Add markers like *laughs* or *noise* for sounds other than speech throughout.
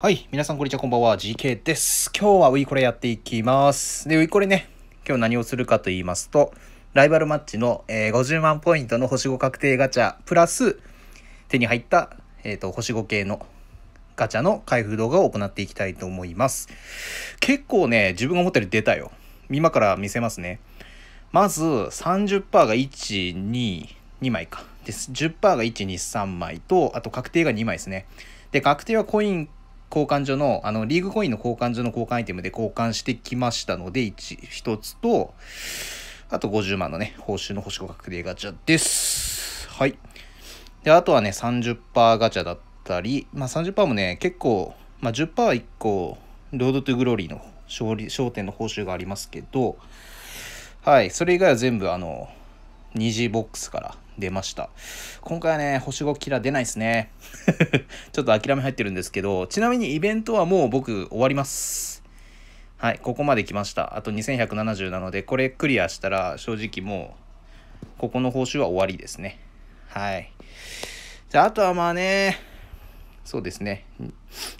はい。皆さん、こんにちは。こんばんは。GK です。今日はウィーコレやっていきます。で、ウィーコレね、今日何をするかと言いますと、ライバルマッチの、えー、50万ポイントの星5確定ガチャ、プラス、手に入った、えっ、ー、と、星5系のガチャの開封動画を行っていきたいと思います。結構ね、自分が思ったより出たよ。今から見せますね。まず、30%が1、2、2枚か。です。10%が1、2、3枚と、あと確定が2枚ですね。で、確定はコイン交換所の、あの、リーグコインの交換所の交換アイテムで交換してきましたので、1、1つと、あと50万のね、報酬の星5確定ガチャです。はい。で、あとはね、30%ガチャだったり、まあ30%もね、結構、まあ10%は1個、ロードトゥグローリーの勝利、焦点の報酬がありますけど、はい、それ以外は全部、あの、2次ボックスから出ました。今回はね、星5キラ出ないですね。*laughs* ちょっと諦め入ってるんですけど、ちなみにイベントはもう僕終わります。はい、ここまで来ました。あと2170なので、これクリアしたら正直もう、ここの報酬は終わりですね。はい。じゃあ、あとはまあね、そうですね。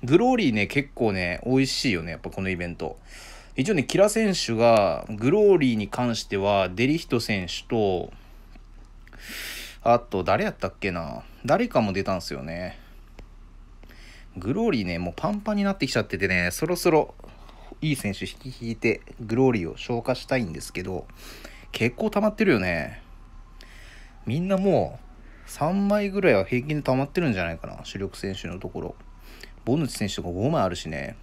グローリーね、結構ね、美味しいよね、やっぱこのイベント。一応ね、キラ選手が、グローリーに関しては、デリヒト選手と、あと、誰やったっけな誰かも出たんすよね。グローリーね、もうパンパンになってきちゃっててね、そろそろいい選手引き引いて、グローリーを消化したいんですけど、結構溜まってるよね。みんなもう、3枚ぐらいは平均で溜まってるんじゃないかな、主力選手のところ。ボヌチ選手とか5枚あるしね。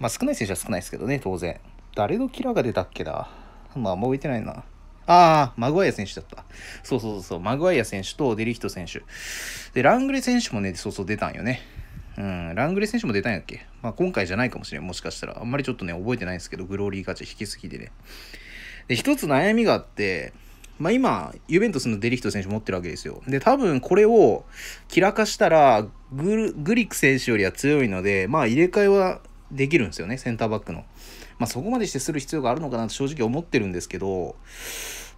まあ少ない選手は少ないですけどね、当然。誰のキラーが出たっけだまああんま置いてないな。ああ、マグワイア選手だった。そうそうそうマグワイア選手とデリヒト選手。で、ラングレ選手もね、そうそう出たんよね。うん、ラングレ選手も出たんやっけまあ今回じゃないかもしれん。もしかしたら。あんまりちょっとね、覚えてないんですけど、グローリーガチャ引きすぎでね。で、一つ悩みがあって、まあ今、ユベントスのデリヒト選手持ってるわけですよ。で、多分これを、キラ化したらグ、グリック選手よりは強いので、まあ入れ替えはできるんですよね、センターバックの。まあ、そこまでしてする必要があるのかなと正直思ってるんですけど、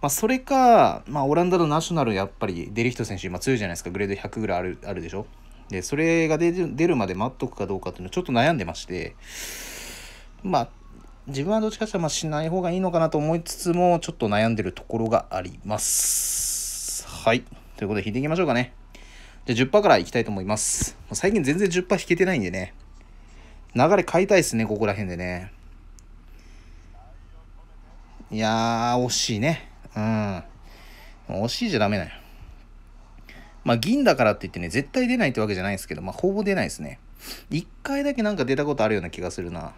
まあ、それか、まあ、オランダのナショナルやっぱりデリヒト選手今強いじゃないですかグレード100ぐらいあるあるでしょでそれが出るまで待っとくかどうかっていうのはちょっと悩んでましてまあ自分はどっちかといまあしない方がいいのかなと思いつつもちょっと悩んでるところがありますはいということで引いていきましょうかねじゃあ10%からいきたいと思います最近全然10%引けてないんでね流れ変えたいですねここら辺でねいやー、惜しいね。うん。惜しいじゃダメだよ。まあ、銀だからって言ってね、絶対出ないってわけじゃないですけど、まあ、ほぼ出ないですね。一回だけなんか出たことあるような気がするな。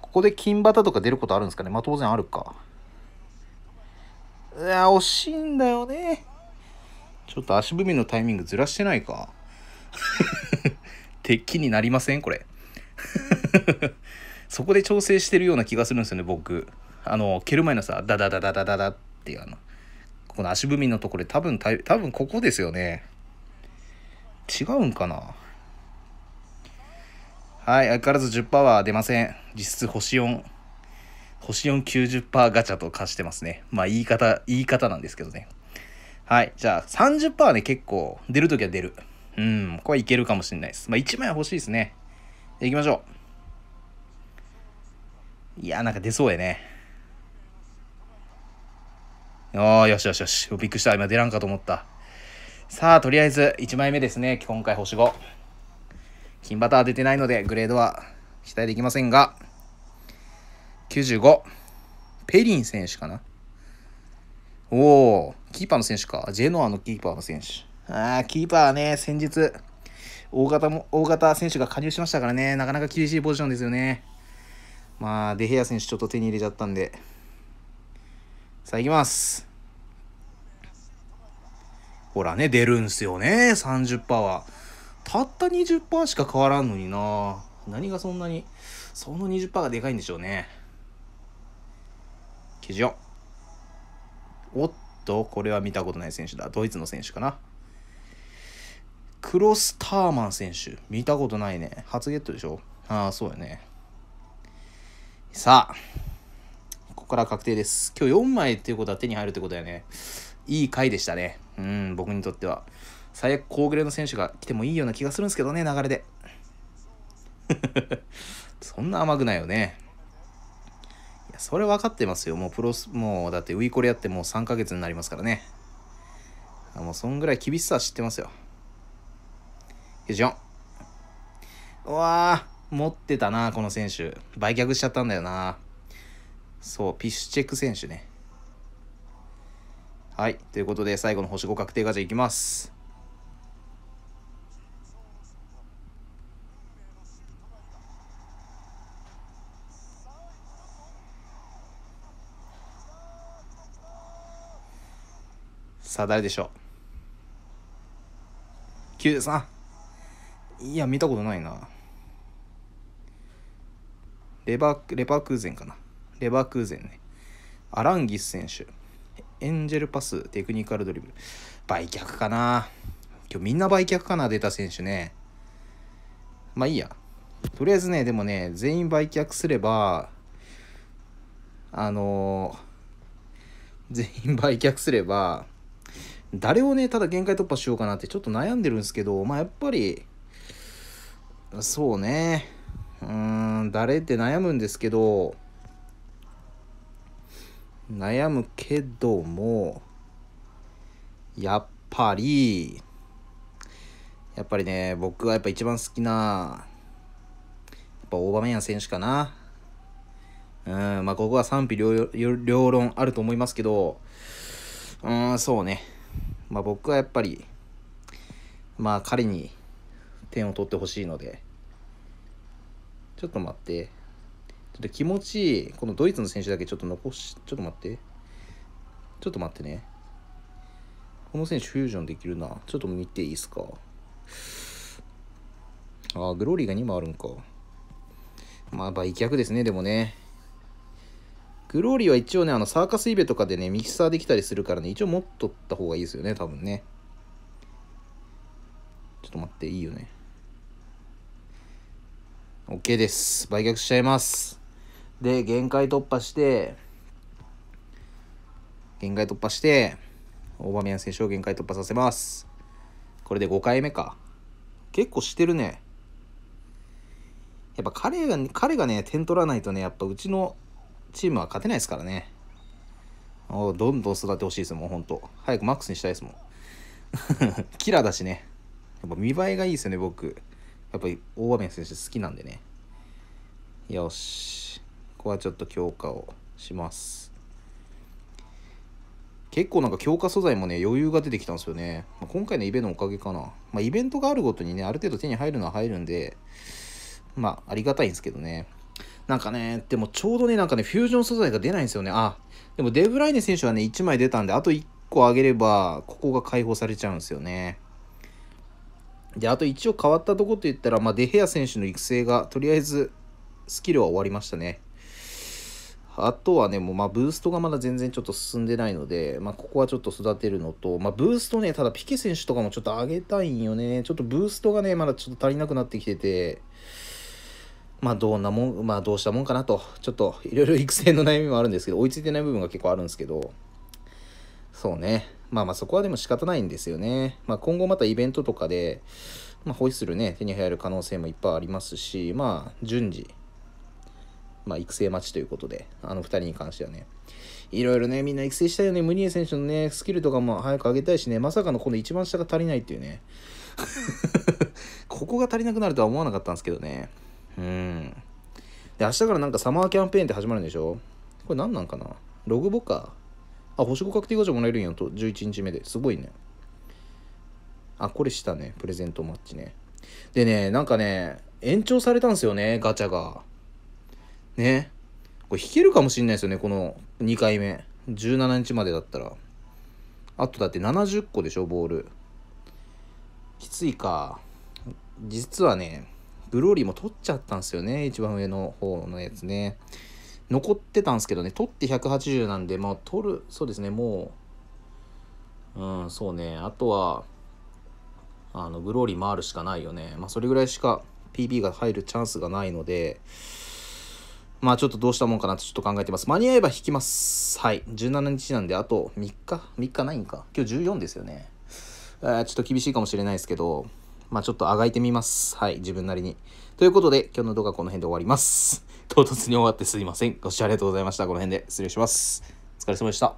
ここで金バタとか出ることあるんですかねまあ、当然あるか。いや、惜しいんだよね。ちょっと足踏みのタイミングずらしてないか。鉄 *laughs* 器になりませんこれ。そこで調整してるような気がするんですよね僕あの蹴る前のさダダダダダダダっていうあのこの足踏みのところで多分多分ここですよね違うんかなはい相変わらず10%は出ません実質星4星490%ガチャと化してますねまあ言い方言い方なんですけどねはいじゃあ30%はね結構出るときは出るうんこれいけるかもしれないですまあ1枚欲しいですねいきましょういや、なんか出そうやね。ああ、よしよしよし。びっくりした。今出らんかと思った。さあ、とりあえず1枚目ですね。今回星5。金バター出てないので、グレードは期待できませんが、95。ペリン選手かな。おお、キーパーの選手か。ジェノアのキーパーの選手。ああ、キーパーはね、先日、大型も、大型選手が加入しましたからね、なかなか厳しいポジションですよね。まあ、デヘア選手ちょっと手に入れちゃったんで。さあ、いきます。ほらね、出るんすよね、30%は。たった20%しか変わらんのにな。何がそんなに、その20%がでかいんでしょうね。記事を。おっと、これは見たことない選手だ。ドイツの選手かな。クロスターマン選手。見たことないね。初ゲットでしょああ、そうやね。さあ、ここから確定です。今日4枚っていうことは手に入るってことだよね。いい回でしたね。うん、僕にとっては。最悪、高グレの選手が来てもいいような気がするんですけどね、流れで。*laughs* そんな甘くないよね。いや、それ分かってますよ。もうプロス、もうだってウィーコレやってもう3ヶ月になりますからね。もうそんぐらい厳しさは知ってますよ。よいしょ。うわー。持ってたな、この選手。売却しちゃったんだよな。そう、ピッシュチェック選手ね。はい。ということで、最後の星5確定ガチャいきます。さあ、誰でしょう ?9 3いや、見たことないな。レバレバークーゼンかな。レバークーゼンね。アランギス選手。エンジェルパス、テクニカルドリブル。売却かな。今日みんな売却かな、出た選手ね。まあいいや。とりあえずね、でもね、全員売却すれば、あのー、全員売却すれば、誰をね、ただ限界突破しようかなってちょっと悩んでるんですけど、まあやっぱり、そうね、うん、誰って悩むんですけど、悩むけども、やっぱり、やっぱりね、僕はやっぱ一番好きな、やっぱオーバメ選手かな。うん、まあここは賛否両両論あると思いますけど、うん、そうね。まあ僕はやっぱり、まあ彼に点を取ってほしいので、ちょっと待って。ちょっと気持ちいい。このドイツの選手だけちょっと残し、ちょっと待って。ちょっと待ってね。この選手フュージョンできるな。ちょっと見ていいですか。ああ、グローリーが2枚あるんか。まあ、売却ですね、でもね。グローリーは一応ね、あの、サーカスイベとかでね、ミキサーできたりするからね、一応持っとった方がいいですよね、多分ね。ちょっと待って、いいよね。OK です。売却しちゃいます。で、限界突破して、限界突破して、オミ場ン選手を限界突破させます。これで5回目か。結構してるね。やっぱ彼が、彼がね、点取らないとね、やっぱうちのチームは勝てないですからね。おどんどん育ててほしいですもん、ほんと。早くマックスにしたいですもん。*laughs* キラーだしね。やっぱ見栄えがいいですよね、僕。やっぱり大雨選手好きなんでね。よし。ここはちょっと強化をします。結構なんか強化素材もね、余裕が出てきたんですよね。まあ、今回のイベのおかげかな。まあ、イベントがあるごとにね、ある程度手に入るのは入るんで、まあ、ありがたいんですけどね。なんかね、でもちょうどね、なんかね、フュージョン素材が出ないんですよね。あ、でもデブライネ選手はね、1枚出たんで、あと1個上げれば、ここが解放されちゃうんですよね。で、あと一応変わったとこと言ったら、まあ、デヘア選手の育成が、とりあえずスキルは終わりましたね。あとはね、もうまあブーストがまだ全然ちょっと進んでないので、まあ、ここはちょっと育てるのと、まあ、ブーストね、ただピケ選手とかもちょっと上げたいんよね。ちょっとブーストがね、まだちょっと足りなくなってきてて、まあどんなもん、まあどうしたもんかなと、ちょっといろいろ育成の悩みもあるんですけど、追いついてない部分が結構あるんですけど、そうね。まあまあそこはでも仕方ないんですよね。まあ今後またイベントとかで、まあホイッスルね、手に入る可能性もいっぱいありますし、まあ順次、まあ育成待ちということで、あの2人に関してはね。いろいろね、みんな育成したいよね。ムニエ選手のね、スキルとかも早く上げたいしね、まさかのこの一番下が足りないっていうね。*laughs* ここが足りなくなるとは思わなかったんですけどね。うん。で、明日からなんかサマーキャンペーンって始まるんでしょこれ何なんかなログボか。あ、星5確定ガチャもらえるんやと、11日目ですごいね。あ、これしたね。プレゼントマッチね。でね、なんかね、延長されたんすよね、ガチャが。ね。これ引けるかもしんないですよね、この2回目。17日までだったら。あとだって70個でしょ、ボール。きついか。実はね、ブローリーも取っちゃったんすよね、一番上の方のやつね。残ってたんですけどね、取って180なんで、まあ、取る、そうですね、もう、うん、そうね、あとは、あの、グローリー回るしかないよね。まあ、それぐらいしか PB が入るチャンスがないので、まあちょっとどうしたもんかなとちょっと考えてます。間に合えば引きます。はい。17日なんで、あと3日 ?3 日ないんか。今日14ですよね。ちょっと厳しいかもしれないですけど、まあちょっとあがいてみます。はい。自分なりに。ということで、今日の動画はこの辺で終わります。唐突に終わってすいません。ご視聴ありがとうございました。この辺で失礼します。お疲れ様でした。